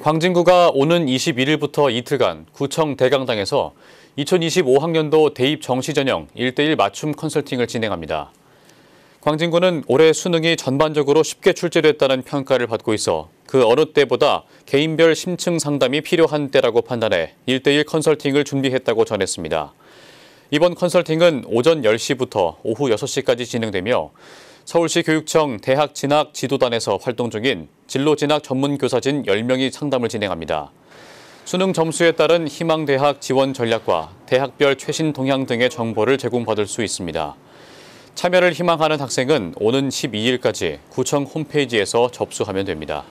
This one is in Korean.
광진구가 오는 21일부터 이틀간 구청 대강당에서 2025학년도 대입 정시 전형 1대1 맞춤 컨설팅을 진행합니다. 광진구는 올해 수능이 전반적으로 쉽게 출제됐다는 평가를 받고 있어 그 어느 때보다 개인별 심층 상담이 필요한 때라고 판단해 1대1 컨설팅을 준비했다고 전했습니다. 이번 컨설팅은 오전 10시부터 오후 6시까지 진행되며 서울시 교육청 대학 진학 지도단에서 활동 중인 진로 진학 전문 교사진 10명이 상담을 진행합니다. 수능 점수에 따른 희망 대학 지원 전략과 대학별 최신 동향 등의 정보를 제공받을 수 있습니다. 참여를 희망하는 학생은 오는 12일까지 구청 홈페이지에서 접수하면 됩니다.